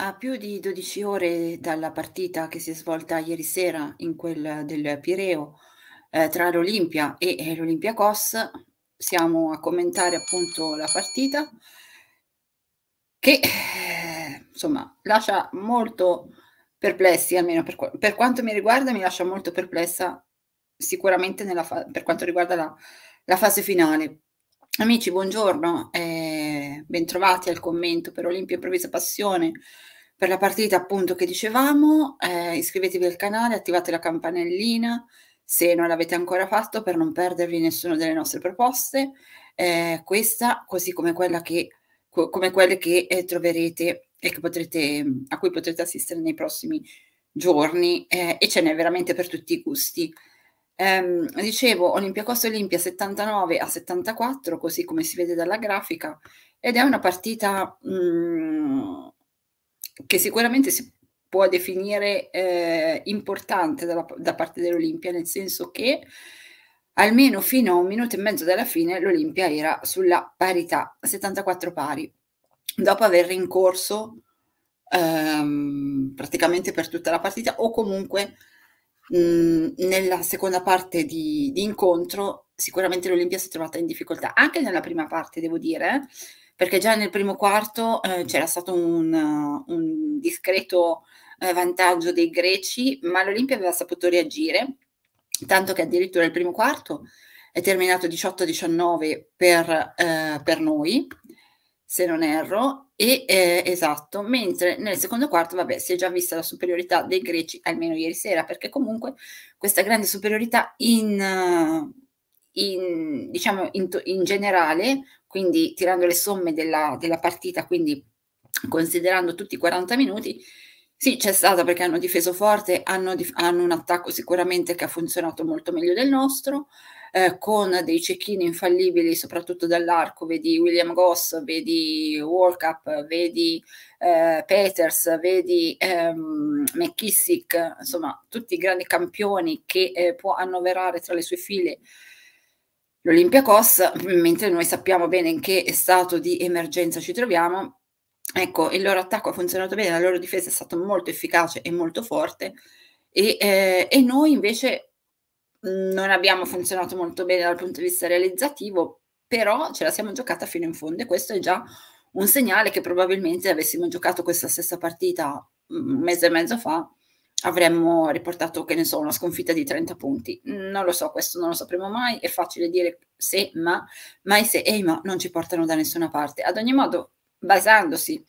A più di 12 ore dalla partita che si è svolta ieri sera in quel del Pireo eh, tra l'Olimpia e, eh, l'Olimpia l'Olimpiakos, siamo a commentare appunto la partita che eh, insomma lascia molto perplessi, almeno per, per, quanto mi riguarda mi lascia molto perplessa sicuramente per quanto riguarda la, la fase finale Amici, buongiorno e eh, bentrovati al commento per Olimpia Improvvisa Passione per la partita appunto che dicevamo. Eh, iscrivetevi al canale, attivate la campanellina se non l'avete ancora fatto per non perdervi nessuna delle nostre proposte. Eh, questa, così come, che, co- come quelle che eh, troverete e che potrete, a cui potrete assistere nei prossimi giorni eh, e ce n'è veramente per tutti i gusti. Ehm, dicevo, Costa Olimpia 79 a 74, così come si vede dalla grafica, ed è una partita mh, mm, che sicuramente si può definire eh, importante dalla, da parte dell'Olimpia, nel senso che almeno fino a un minuto e mezzo dalla fine l'Olimpia era sulla parità, 74 pari, dopo aver rincorso ehm, praticamente per tutta la partita o comunque Mhmm, nella seconda parte di, di incontro sicuramente l'Olimpia si è trovata in difficoltà, anche nella prima parte devo dire, perché già nel primo quarto eh, c'era stato un, un discreto eh, vantaggio dei greci, ma l'Olimpia aveva saputo reagire, tanto che addirittura il primo quarto è terminato 18-19 per, eh, per noi, se non erro, e eh, esatto, mentre nel secondo quarto, vabbè, si è già vista la superiorità dei greci, almeno ieri sera, perché comunque questa grande superiorità in, in diciamo, in, in, generale, quindi tirando le somme della, della partita, quindi considerando tutti i 40 minuti, sì, c'è stata perché hanno difeso forte, hanno, dif- hanno un attacco sicuramente che ha funzionato molto meglio del nostro, eh, con dei cecchini infallibili, soprattutto dall'arco, vedi William Goss, vedi Walkup, vedi eh, Peters, vedi ehm, McKissick, insomma tutti i grandi campioni che eh, può annoverare tra le sue file l'Olympiacos, mentre noi sappiamo bene in che stato di emergenza ci troviamo, Ecco, il loro attacco ha funzionato bene, la loro difesa è stata molto efficace e molto forte e, eh, e noi invece non abbiamo funzionato molto bene dal punto di vista realizzativo, però ce la siamo giocata fino in fondo e questo è già un segnale che probabilmente avessimo giocato questa stessa partita un mese e mezzo fa avremmo riportato, che ne so, una sconfitta di 30 punti. Non lo so, questo non lo sapremo mai, è facile dire se, ma, mai se, e ma non ci portano da nessuna parte. Ad ogni modo, basandosi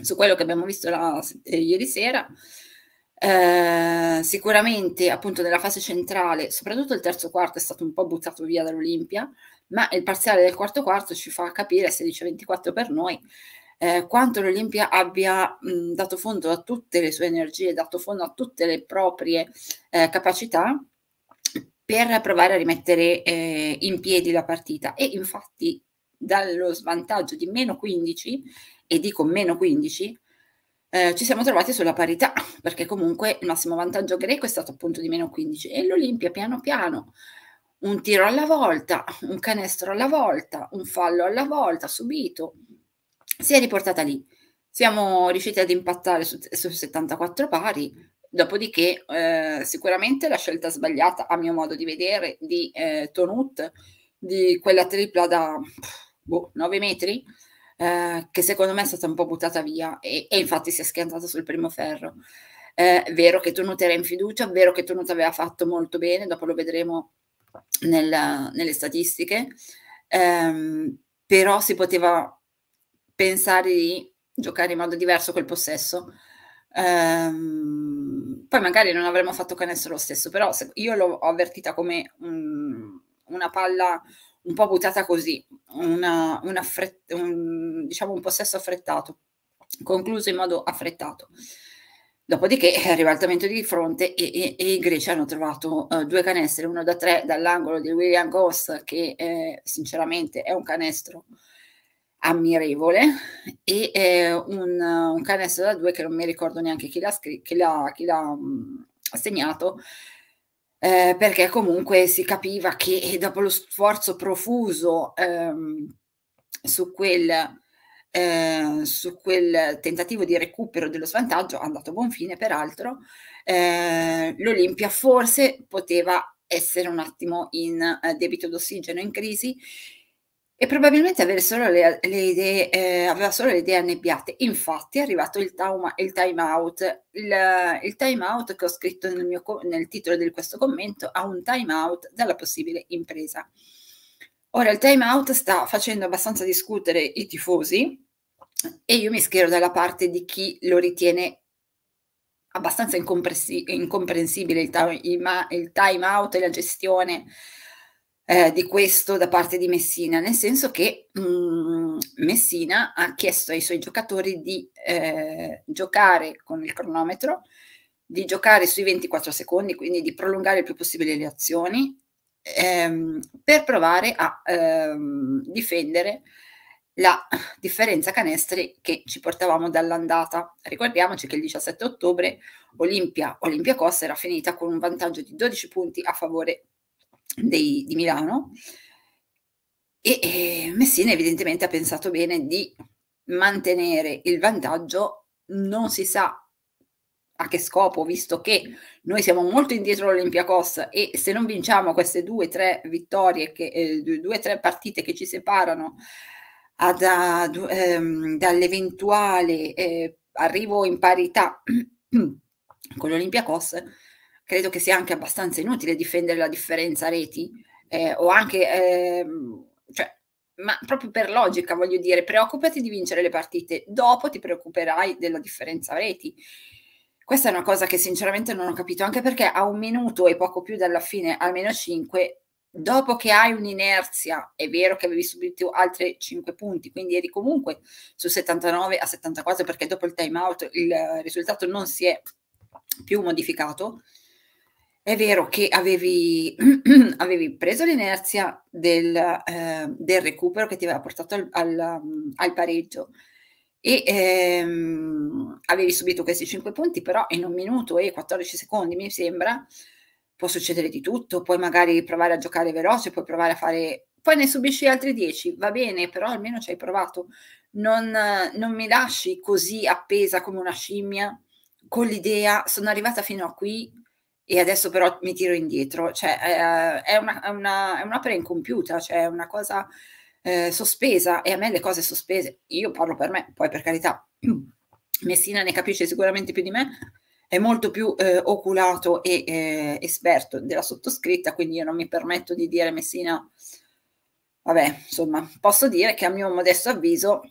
su quello che abbiamo visto la, eh, ieri sera, Ehm, sicuramente appunto nella fase centrale, soprattutto il terzo quarto è stato un po' buttato via dall'Olimpia, ma il parziale del quarto quarto ci fa capire 16-24 per noi eh, quanto l'Olimpia abbia mh, dato fondo a tutte le sue energie, dato fondo a tutte le proprie eh, capacità per provare a rimettere eh, in piedi la partita e infatti dallo svantaggio di meno 15 e dico meno 15 eh, ci siamo trovati sulla parità, perché comunque il massimo vantaggio greco è stato appunto di meno 15 e l'Olimpia piano piano, un tiro alla volta, un canestro alla volta, un fallo alla volta subito, si è riportata lì. Siamo riusciti ad impattare su, su 74 pari, dopodiché eh, sicuramente la scelta sbagliata a mio modo di vedere di eh, Tonut, di quella tripla da boh, 9 metri, eh, che secondo me è stata un po' buttata via e, e infatti si è schiantata sul primo ferro. Eh, vero che Tonut era in fiducia, vero che Tonut aveva fatto molto bene, dopo lo vedremo nella, nelle statistiche, ehm, però si poteva pensare di giocare in modo diverso quel possesso. Ehm, poi magari non avremmo fatto canestro lo stesso, però se, io l'ho avvertita come un, una palla un po' buttata così, una, una fretta, un, diciamo un possesso affrettato, concluso in modo affrettato. Dopodiché arriva il tamento di fronte e, e, e, i greci hanno trovato uh, due canestre, uno da tre dall'angolo di William Goss, che eh, sinceramente è un canestro ammirevole, e eh, un, un, canestro da due che non mi ricordo neanche chi l'ha, chi l'ha, chi l'ha mh, mm, segnato, eh, perché comunque si capiva che eh, dopo lo sforzo profuso ehm, su, quel, eh, su, quel, tentativo di recupero dello svantaggio, andato a buon fine peraltro, eh, l'Olimpia forse poteva essere un attimo in eh, debito d'ossigeno, in crisi e probabilmente aveva solo le, le idee, eh, aveva solo le idee annebbiate. Infatti è arrivato il, tauma, il time out. Il, il, time out che ho scritto nel, mio, nel titolo di questo commento ha un time out dalla possibile impresa. Ora il time out sta facendo abbastanza discutere i tifosi e io mi schiero dalla parte di chi lo ritiene abbastanza incomprensibile il time, il time out e la gestione eh, di questo da parte di Messina, nel senso che mh, mm, Messina ha chiesto ai suoi giocatori di eh, giocare con il cronometro, di giocare sui 24 secondi, quindi di prolungare il più possibile le azioni, ehm, per provare a ehm, difendere la differenza canestri che ci portavamo dall'andata. Ricordiamoci che il 17 ottobre Olimpia, Olimpia Costa era finita con un vantaggio di 12 punti a favore dei, di Milano e, e Messina evidentemente ha pensato bene di mantenere il vantaggio, non si sa a che scopo, visto che noi siamo molto indietro all'Olimpiakos e se non vinciamo queste due o tre vittorie, che, eh, due o tre partite che ci separano ad, ad, ehm, dall'eventuale eh, arrivo in parità con l'Olimpiakos, credo che sia anche abbastanza inutile difendere la differenza reti eh, o anche, eh, cioè, ma proprio per logica voglio dire, preoccupati di vincere le partite, dopo ti preoccuperai della differenza reti. Questa è una cosa che sinceramente non ho capito, anche perché a un minuto e poco più dalla fine, almeno 5, dopo che hai un'inerzia, è vero che avevi subito altri 5 punti, quindi eri comunque su 79 a 74 perché dopo il time out il risultato non si è più modificato, è vero che avevi, avevi preso l'inerzia del, eh, del, recupero che ti aveva portato al, al, mm, al pareggio e ehm, avevi subito questi 5 punti, però in un minuto e 14 secondi mi sembra può succedere di tutto, puoi magari provare a giocare veloce, puoi provare a fare, poi ne subisci altri 10, va bene, però almeno ci hai provato, non, non mi lasci così appesa come una scimmia con l'idea sono arrivata fino a qui e adesso però mi tiro indietro, cioè eh, è, una, è, una, è, un'opera incompiuta, cioè è una cosa eh, sospesa e a me le cose sospese, io parlo per me, poi per carità, Messina ne capisce sicuramente più di me, è molto più eh, oculato e eh, esperto della sottoscritta, quindi io non mi permetto di dire Messina, vabbè, insomma, posso dire che a mio modesto avviso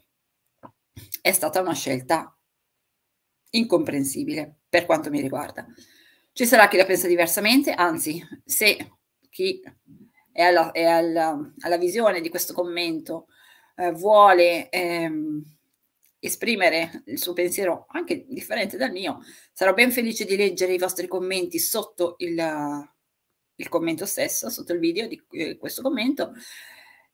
è stata una scelta incomprensibile per quanto mi riguarda. Ci sarà chi la pensa diversamente, anzi, se chi è alla, è alla, alla visione di questo commento eh, vuole ehm, esprimere il suo pensiero anche differente dal mio, sarò ben felice di leggere i vostri commenti sotto il, il commento stesso, sotto il video di eh, questo commento,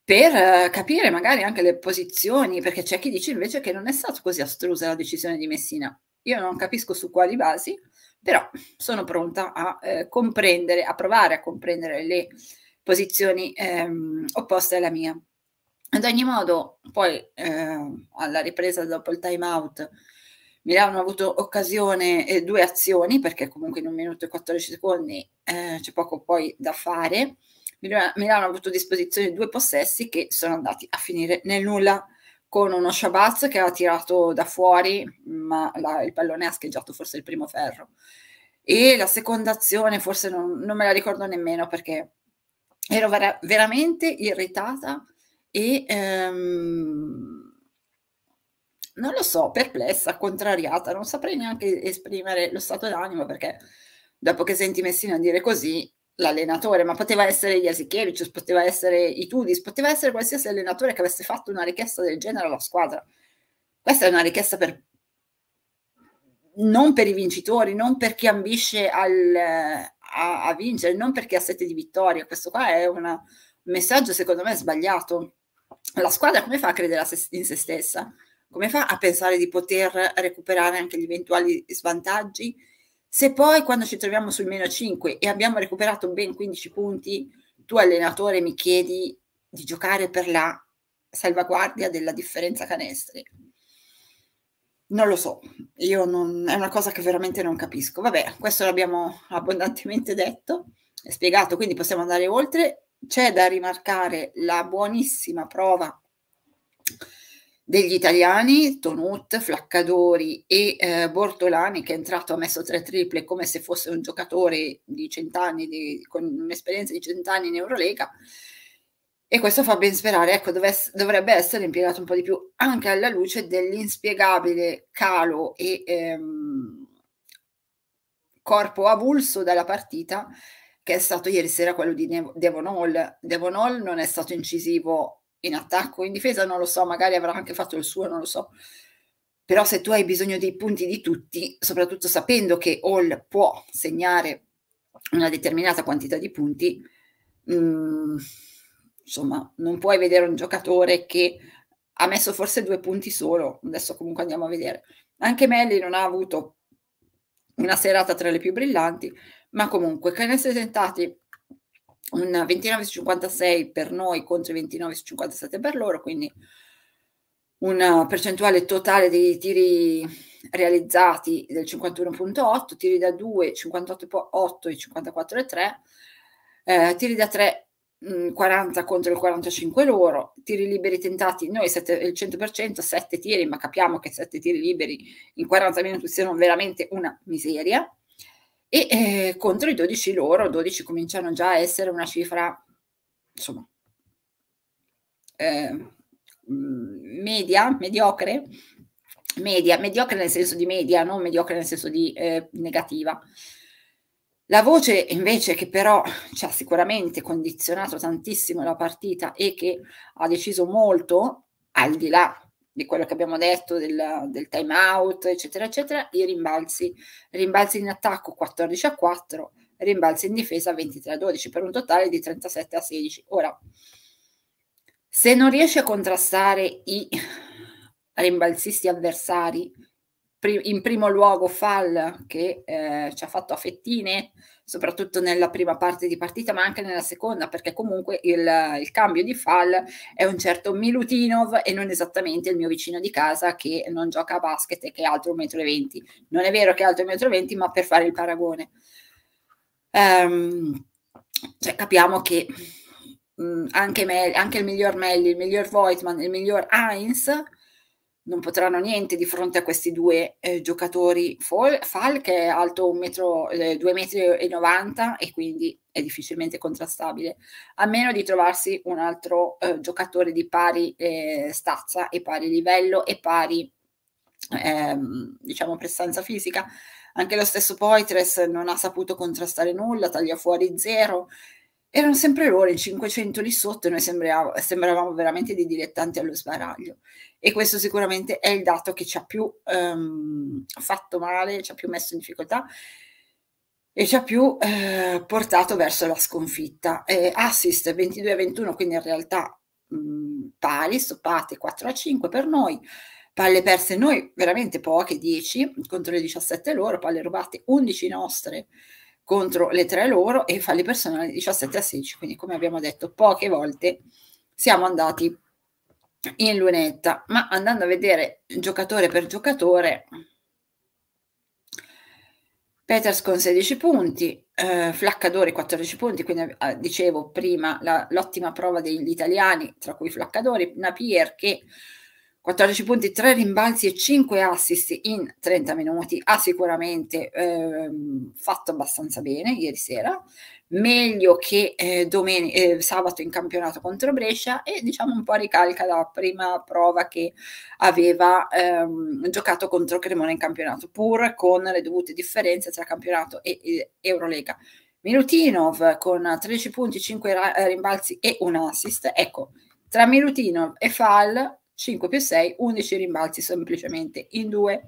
per eh, capire magari anche le posizioni, perché c'è chi dice invece che non è stata così astrusa la decisione di Messina. Io non capisco su quali basi, però sono pronta a eh, comprendere, a provare a comprendere le posizioni ehm, opposte alla mia. Ad ogni modo, poi eh, alla ripresa dopo il time out, mi ha avuto occasione, eh, due azioni, perché comunque in un minuto e 14 secondi eh, c'è poco poi da fare. mi Milano avuto a disposizione due possessi che sono andati a finire nel nulla con uno Shabazz che ha tirato da fuori, ma la, il pallone ha scheggiato forse il primo ferro. E la seconda azione, forse non, non me la ricordo nemmeno perché ero vera- veramente irritata e ehm, non lo so, perplessa, contrariata, non saprei neanche esprimere lo stato d'animo perché dopo che senti Messina dire così, l'allenatore, ma poteva essere Jasichevicius, poteva essere Itudis, poteva essere qualsiasi allenatore che avesse fatto una richiesta del genere alla squadra. Questa è una richiesta per, non per i vincitori, non per chi ambisce al, a, a, vincere, non perché ha sete di vittoria. Questo qua è un messaggio secondo me sbagliato. La squadra come fa a credere in se stessa? Come fa a pensare di poter recuperare anche gli eventuali svantaggi? Se poi quando ci troviamo sul meno 5 e abbiamo recuperato ben 15 punti, tu allenatore mi chiedi di giocare per la salvaguardia della differenza canestri. Non lo so, io non, è una cosa che veramente non capisco. Vabbè, questo l'abbiamo abbondantemente detto e spiegato, quindi possiamo andare oltre. C'è da rimarcare la buonissima prova degli italiani, Tonut, Flaccadori e eh, Bortolani, che è entrato, ha messo tre triple come se fosse un giocatore di cent'anni, di, con un'esperienza di cent'anni in Eurolega. E questo fa ben sperare, ecco, dovesse, dovrebbe essere impiegato un po' di più anche alla luce dell'inspiegabile calo e ehm, corpo avulso dalla partita che è stato ieri sera quello di Devon Hall. Devon Hall non è stato incisivo in attacco, in difesa, non lo so, magari avrà anche fatto il suo, non lo so. Però se tu hai bisogno dei punti di tutti, soprattutto sapendo che Hall può segnare una determinata quantità di punti, mh, mm, insomma, non puoi vedere un giocatore che ha messo forse due punti solo, adesso comunque andiamo a vedere. Anche Melli non ha avuto una serata tra le più brillanti, ma comunque canestri tentati un 29 56 per noi contro i 29 57 per loro, quindi una percentuale totale dei tiri realizzati del 51.8, tiri da 2 58.8 e 54.3, eh, tiri da 3 40 mm, contro il 45 loro, tiri liberi tentati noi 7, il 100%, 7 tiri, ma capiamo che 7 tiri liberi in 40 minuti siano veramente una miseria e eh, contro i 12 loro, 12 cominciano già a essere una cifra, insomma, eh, media, mediocre, media, mediocre nel senso di media, non mediocre nel senso di eh, negativa. La voce invece che però ci ha sicuramente condizionato tantissimo la partita e che ha deciso molto, al di là di quello che abbiamo detto del, del time out, eccetera, eccetera, i rimbalzi, rimbalzi in attacco 14 a 4, rimbalzi in difesa 23 a 12 per un totale di 37 a 16. Ora, se non riesce a contrastare i rimbalzisti avversari in primo luogo Fall che eh, ci ha fatto a fettine, soprattutto nella prima parte di partita, ma anche nella seconda, perché comunque il, il cambio di Fall è un certo Milutinov e non esattamente il mio vicino di casa che non gioca a basket e che è altro 1,20 m. Non è vero che è altro 1,20 m, ma per fare il paragone. Um, cioè, capiamo che mh, mm, anche, me, anche il miglior Melli, il miglior Voigtman, il miglior Heinz non potranno niente di fronte a questi due eh, giocatori. Fall, Fall, che è alto 2,90 m eh, e quindi è difficilmente contrastabile, a meno di trovarsi un altro eh, giocatore di pari eh, stazza e pari livello e pari ehm, diciamo prestanza fisica. Anche lo stesso Poitres non ha saputo contrastare nulla, taglia fuori zero. Erano sempre loro, il 500 lì sotto, e noi sembravamo veramente dei dilettanti allo sbaraglio. E questo sicuramente è il dato che ci ha più ehm, fatto male, ci ha più messo in difficoltà e ci ha più eh, portato verso la sconfitta. Eh, assist 22 a 21, quindi in realtà mh, pali, stoppate 4 a 5 per noi, palle perse noi veramente poche, 10 contro le 17 loro, palle rubate 11 nostre contro le tre loro e fa le personali 17 a 16. Quindi, come abbiamo detto poche volte, siamo andati in lunetta, ma andando a vedere giocatore per giocatore, Peters con 16 punti, eh, Flaccadori 14 punti, quindi eh, dicevo prima la, l'ottima prova degli italiani, tra cui Flaccadori, Napier che 14 punti, 3 rimbalzi e 5 assist in 30 minuti, ha sicuramente eh, fatto abbastanza bene ieri sera, meglio che eh, domen- eh, sabato in campionato contro Brescia e diciamo un po' ricalca la prima prova che aveva ehm, giocato contro Cremona in campionato, pur con le dovute differenze tra campionato e, e Eurolega. Milutinov con 13 punti, 5 rimbalzi e un assist, ecco, tra Milutinov e Fall 5 più 6, 11 rimbalzi semplicemente in due.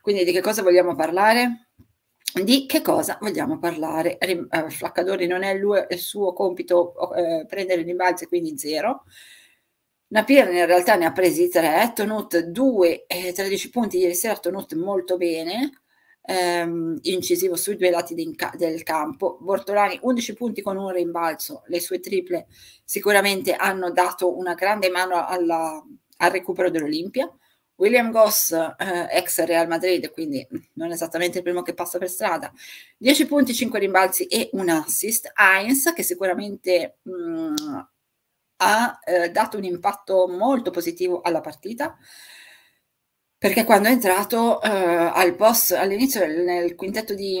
Quindi di che cosa vogliamo parlare? Di che cosa vogliamo parlare? Rim, eh, Flaccadori non è, lui, il suo compito eh, prendere rimbalzi, quindi 0. Napierna in realtà ne ha presi 3, eh, Tonut 2, eh, 13 punti ieri sera, Tonut molto bene ehm, incisivo sui due lati di, del campo. Bortolani 11 punti con un rimbalzo, le sue triple sicuramente hanno dato una grande mano alla, al recupero dell'Olimpia. William Goss, eh, ex Real Madrid, quindi non esattamente il primo che passa per strada, 10 punti, 5 rimbalzi e un assist. Heinz, che sicuramente mh, mm, ha eh, dato un impatto molto positivo alla partita perché quando è entrato eh, al post, all'inizio del, nel quintetto di,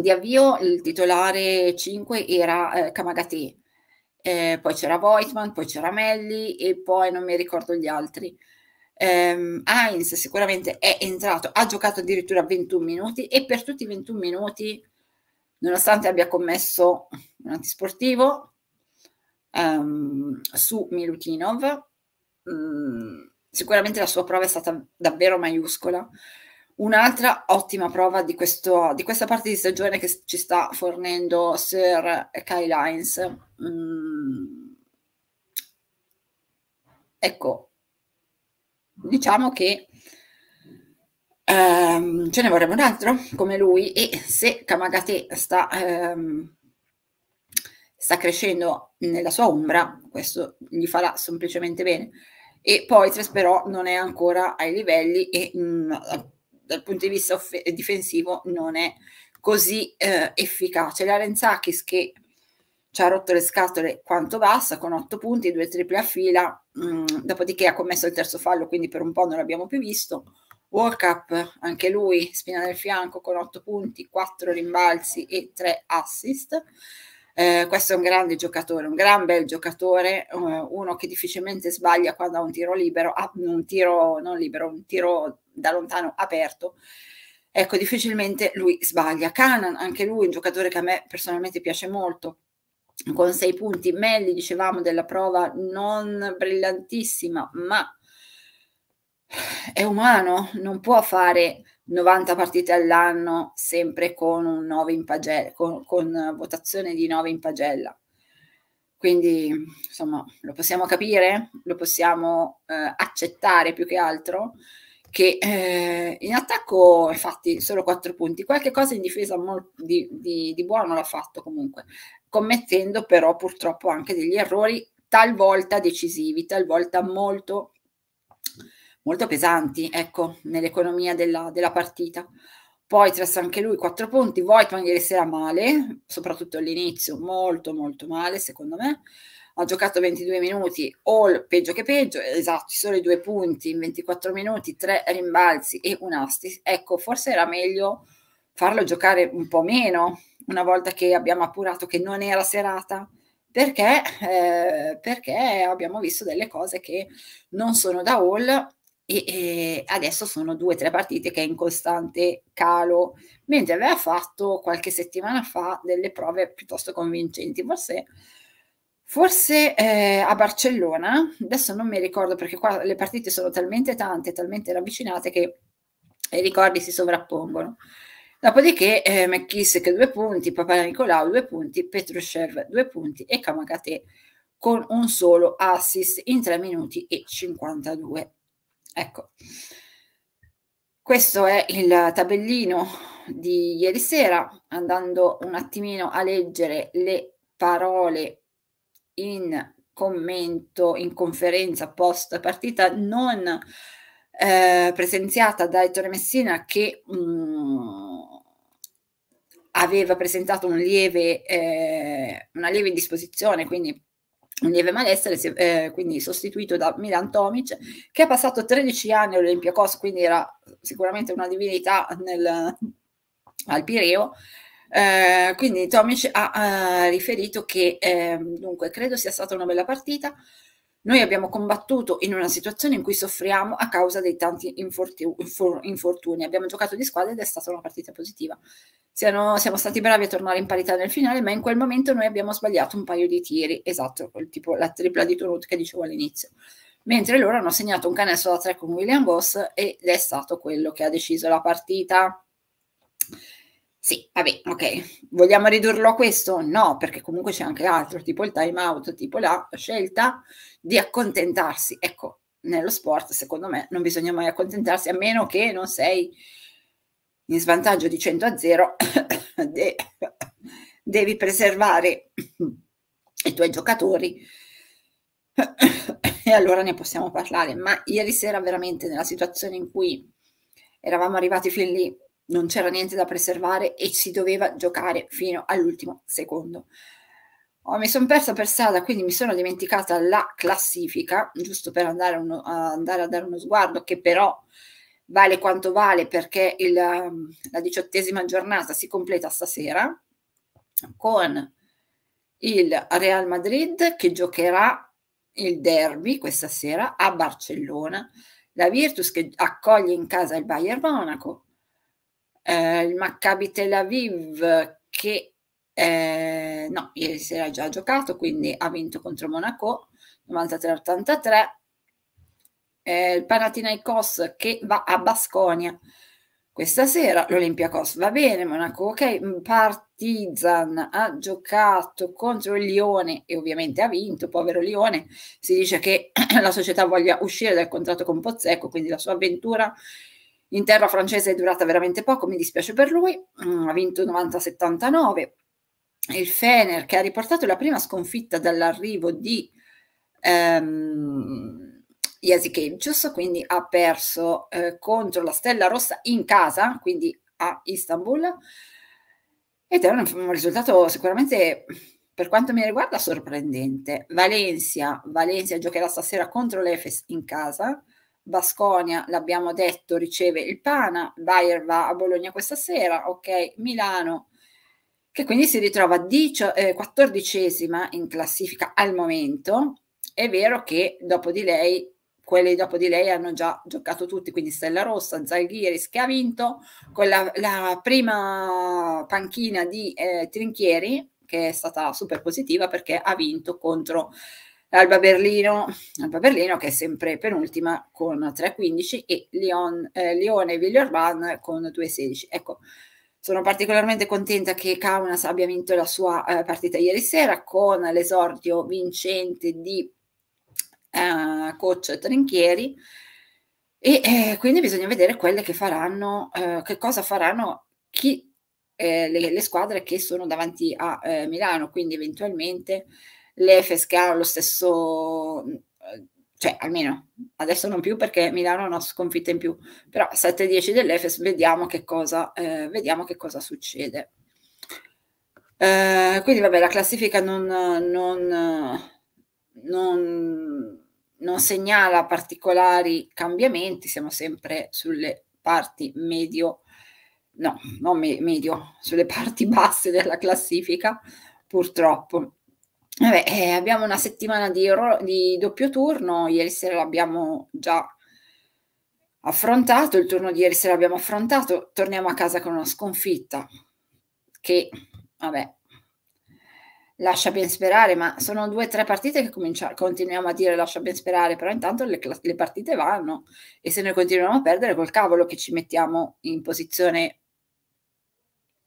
di, avvio, il titolare 5 era eh, Kamagate, eh, poi c'era Voigtman, poi c'era Melli e poi non mi ricordo gli altri. Um, Heinz sicuramente è entrato, ha giocato addirittura 21 minuti e per tutti i 21 minuti, nonostante abbia commesso un antisportivo um, su Milutinov, um, sicuramente la sua prova è stata davvero maiuscola. Un'altra ottima prova di, questo, di questa parte di stagione che ci sta fornendo Sir Kyle Lines. Mm. Ecco, diciamo che Um, ce ne vorrebbe un altro come lui e se Kamagate sta, um, sta crescendo nella sua ombra, questo gli farà semplicemente bene e Poitres però non è ancora ai livelli e mh, mm, dal punto di vista difensivo non è così eh, efficace. L'arenzakis che ci ha rotto le scatole quanto basta con 8 punti, 2 triple a fila, mh, mm, dopodiché ha commesso il terzo fallo quindi per un po' non l'abbiamo più visto. Workup, anche lui, spina del fianco con 8 punti, 4 rimbalzi e 3 assist. Eh, questo è un grande giocatore, un gran bel giocatore, eh, uno che difficilmente sbaglia quando ha un tiro libero, ah, un tiro non libero, un tiro da lontano aperto. Ecco, difficilmente lui sbaglia. Canan, anche lui, un giocatore che a me personalmente piace molto con sei punti. meglio, dicevamo, della prova non brillantissima, ma è umano, non può fare 90 partite all'anno, sempre con, un 9 in pagella, con, con votazione di 9 in pagella. Quindi, insomma, lo possiamo capire, lo possiamo eh, accettare più che altro, che eh, in attacco, infatti, solo 4 punti, qualche cosa in difesa di, di, di buono l'ha fatto comunque, commettendo però purtroppo anche degli errori talvolta decisivi, talvolta molto molto pesanti, ecco, nell'economia della, della partita. Poi trasse anche lui quattro punti, Voigtman ieri sera male, soprattutto all'inizio, molto molto male secondo me. Ha giocato 22 minuti, all peggio che peggio, esatto, solo i due punti in 24 minuti, tre rimbalzi e un assist. Ecco, forse era meglio farlo giocare un po' meno, una volta che abbiamo appurato che non era serata, perché, eh, perché abbiamo visto delle cose che non sono da all e, e eh, adesso sono due o tre partite che è in costante calo, mentre aveva fatto qualche settimana fa delle prove piuttosto convincenti, forse, forse eh, a Barcellona, adesso non mi ricordo perché qua le partite sono talmente tante, talmente ravvicinate che i ricordi si sovrappongono. Dopodiché eh, McKissick due punti, Papa Nicolau due punti, Petrushev due punti e Kamagate con un solo assist in 3 minuti e 52 Ecco, questo è il tabellino di ieri sera, andando un attimino a leggere le parole in commento, in conferenza post partita non eh, presenziata da Ettore Messina che mh, mm, aveva presentato un lieve, eh, una lieve indisposizione, quindi lieve malessere, eh, quindi sostituito da Milan Tomic, che ha passato 13 anni all'Olimpiakos, quindi era sicuramente una divinità nel, al Pireo. Eh, quindi Tomic ha, ha eh, riferito che eh, dunque credo sia stata una bella partita, noi abbiamo combattuto in una situazione in cui soffriamo a causa dei tanti infortuni. Abbiamo giocato di squadra ed è stata una partita positiva. Siano, siamo stati bravi a tornare in parità nel finale, ma in quel momento noi abbiamo sbagliato un paio di tiri, esatto, tipo la tripla di Turut che dicevo all'inizio. Mentre loro hanno segnato un canestro da tre con William Boss ed è stato quello che ha deciso la partita. Sì, vabbè, ok. Vogliamo ridurlo a questo? No, perché comunque c'è anche altro, tipo il time out, tipo la scelta di accontentarsi. Ecco, nello sport, secondo me, non bisogna mai accontentarsi, a meno che non sei in svantaggio di 100 a 0, de devi preservare i tuoi giocatori e allora ne possiamo parlare. Ma ieri sera veramente nella situazione in cui eravamo arrivati fin lì, non c'era niente da preservare e si doveva giocare fino all'ultimo secondo. Oh, mi sono persa per strada, quindi mi sono dimenticata la classifica, giusto per andare, uno, a, andare a dare uno sguardo, che però vale quanto vale perché il, la diciottesima giornata si completa stasera con il Real Madrid che giocherà il derby questa sera a Barcellona, la Virtus che accoglie in casa il Bayern Monaco, eh, il Maccabi Tel Aviv che eh, no, ieri sera ha già giocato, quindi ha vinto contro Monaco 93-83. Eh, il Panathinaikos che va a Basconia questa sera, l'Olympiakos va bene, Monaco ok, Partizan ha giocato contro il Lione e ovviamente ha vinto, povero Lione, si dice che la società voglia uscire dal contratto con Pozzecco, quindi la sua avventura in terra francese è durata veramente poco, mi dispiace per lui, mm, ha vinto 90-79. Il Fener che ha riportato la prima sconfitta dall'arrivo di ehm, Jasikevicius, quindi ha perso eh, contro la Stella Rossa in casa, quindi a Istanbul, ed è un, un risultato sicuramente per quanto mi riguarda sorprendente. Valencia, Valencia giocherà stasera contro l'Efes in casa. Basconia, l'abbiamo detto, riceve il Pana, Bayer va a Bologna questa sera, ok, Milano, che quindi si ritrova dicio, eh, 14 in classifica al momento. È vero che dopo di lei, quelli dopo di lei hanno già giocato tutti, quindi Stella Rossa, Zalghiris che ha vinto, con la, la prima panchina di eh, Trinchieri, che è stata super positiva perché ha vinto contro Alba Berlino, Alba Berlino che è sempre penultima con 3.15 e Leon, eh, Lione e Villeurban con 2.16. Ecco, sono particolarmente contenta che Kaunas abbia vinto la sua eh, partita ieri sera con l'esordio vincente di eh, coach Trinchieri e eh, quindi bisogna vedere quelle che faranno, eh, che cosa faranno chi, eh, le, le, squadre che sono davanti a eh, Milano, quindi eventualmente l'Efes che ha lo stesso, mm, eh, cioè almeno adesso non più perché Milano ha una sconfitta in più, però 7-10 dell'Efes vediamo che cosa, eh, vediamo che cosa succede. Eh, quindi vabbè la classifica non, non, non, non segnala particolari cambiamenti, siamo sempre sulle parti medio, no, non me medio, sulle parti basse della classifica purtroppo. Vabbè, eh, abbiamo una settimana di, di doppio turno, ieri sera l'abbiamo già affrontato, il turno di ieri sera l'abbiamo affrontato, torniamo a casa con una sconfitta che, vabbè, lascia ben sperare, ma sono due o tre partite che comincia, continuiamo a dire lascia ben sperare, però intanto le, le, partite vanno e se noi continuiamo a perdere col cavolo che ci mettiamo in posizione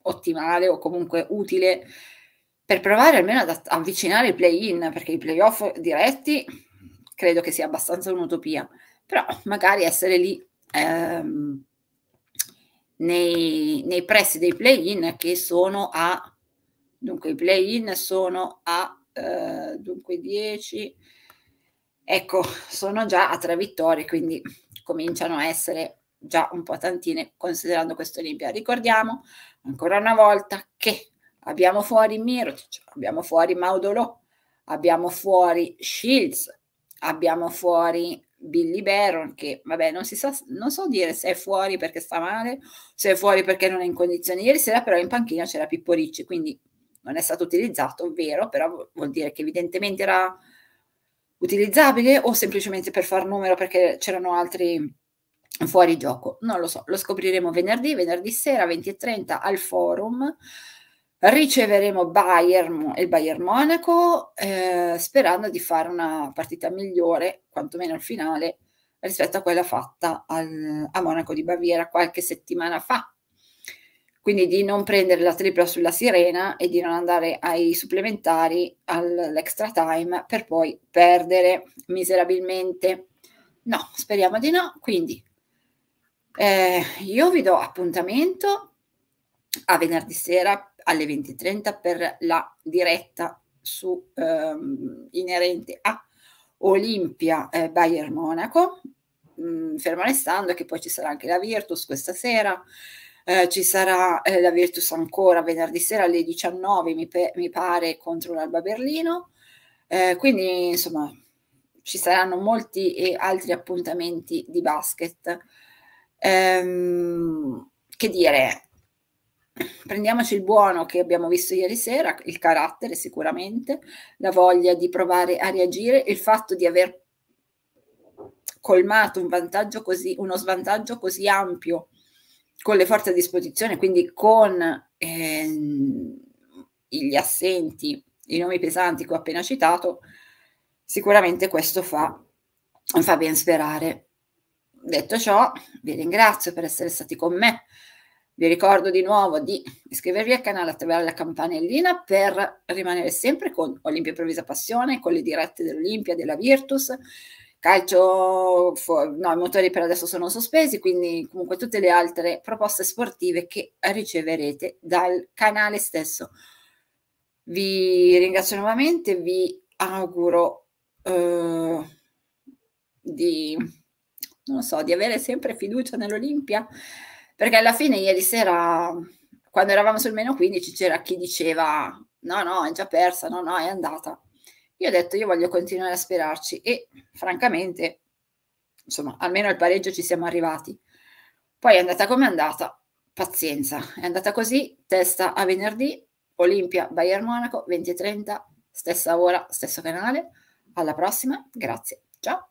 ottimale o comunque utile per provare almeno ad avvicinare i play-in, perché i play-off diretti credo che sia abbastanza un'utopia, però magari essere lì ehm, nei, nei pressi dei play-in che sono a, dunque i play-in sono a, eh, dunque 10, ecco, sono già a tre vittorie, quindi cominciano a essere già un po' tantine considerando questo Olimpia. Ricordiamo ancora una volta che abbiamo fuori Mirotic, abbiamo fuori Maudolò, abbiamo fuori Shields, abbiamo fuori Billy Baron che vabbè non si sa non so dire se è fuori perché sta male se è fuori perché non è in condizioni ieri sera però in panchina c'era Pippo Ricci quindi non è stato utilizzato vero però vuol dire che evidentemente era utilizzabile o semplicemente per far numero perché c'erano altri fuori gioco non lo so lo scopriremo venerdì venerdì sera 20.30 al forum riceveremo Bayern e il Bayern Monaco eh, sperando di fare una partita migliore, quantomeno al finale, rispetto a quella fatta al, a Monaco di Baviera qualche settimana fa. Quindi di non prendere la tripla sulla sirena e di non andare ai supplementari, all'extra time, per poi perdere miserabilmente. No, speriamo di no. Quindi eh, io vi do appuntamento a venerdì sera alle 20.30 per la diretta su, ehm, inerente a Olimpia eh, Bayern Monaco, mh, mm, fermo restando che poi ci sarà anche la Virtus questa sera, eh, ci sarà eh, la Virtus ancora venerdì sera alle 19 mi, pe- mi pare contro l'Alba Berlino, eh, quindi insomma ci saranno molti altri appuntamenti di basket. Ehm, che dire, prendiamoci il buono che abbiamo visto ieri sera, il carattere sicuramente, la voglia di provare a reagire, il fatto di aver colmato un vantaggio così, uno svantaggio così ampio con le forze a disposizione, quindi con ehm, gli assenti, i nomi pesanti che ho appena citato, sicuramente questo fa, fa ben sperare. Detto ciò, vi ringrazio per essere stati con me. Vi ricordo di nuovo di iscrivervi al canale, attivare la campanellina per rimanere sempre con Olimpia Improvvisa Passione, con le dirette dell'Olimpia, della Virtus, calcio, no, i motori per adesso sono sospesi, quindi comunque tutte le altre proposte sportive che riceverete dal canale stesso. Vi ringrazio nuovamente, vi auguro eh, di, non so, di avere sempre fiducia nell'Olimpia. Perché alla fine ieri sera, quando eravamo sul meno 15, c'era chi diceva no, no, è già persa, no, no, è andata. Io ho detto io voglio continuare a sperarci e francamente, insomma, almeno al pareggio ci siamo arrivati. Poi è andata come è andata, pazienza, è andata così, testa a venerdì, Olimpia, Bayern Monaco, 20.30, stessa ora, stesso canale. Alla prossima, grazie, ciao.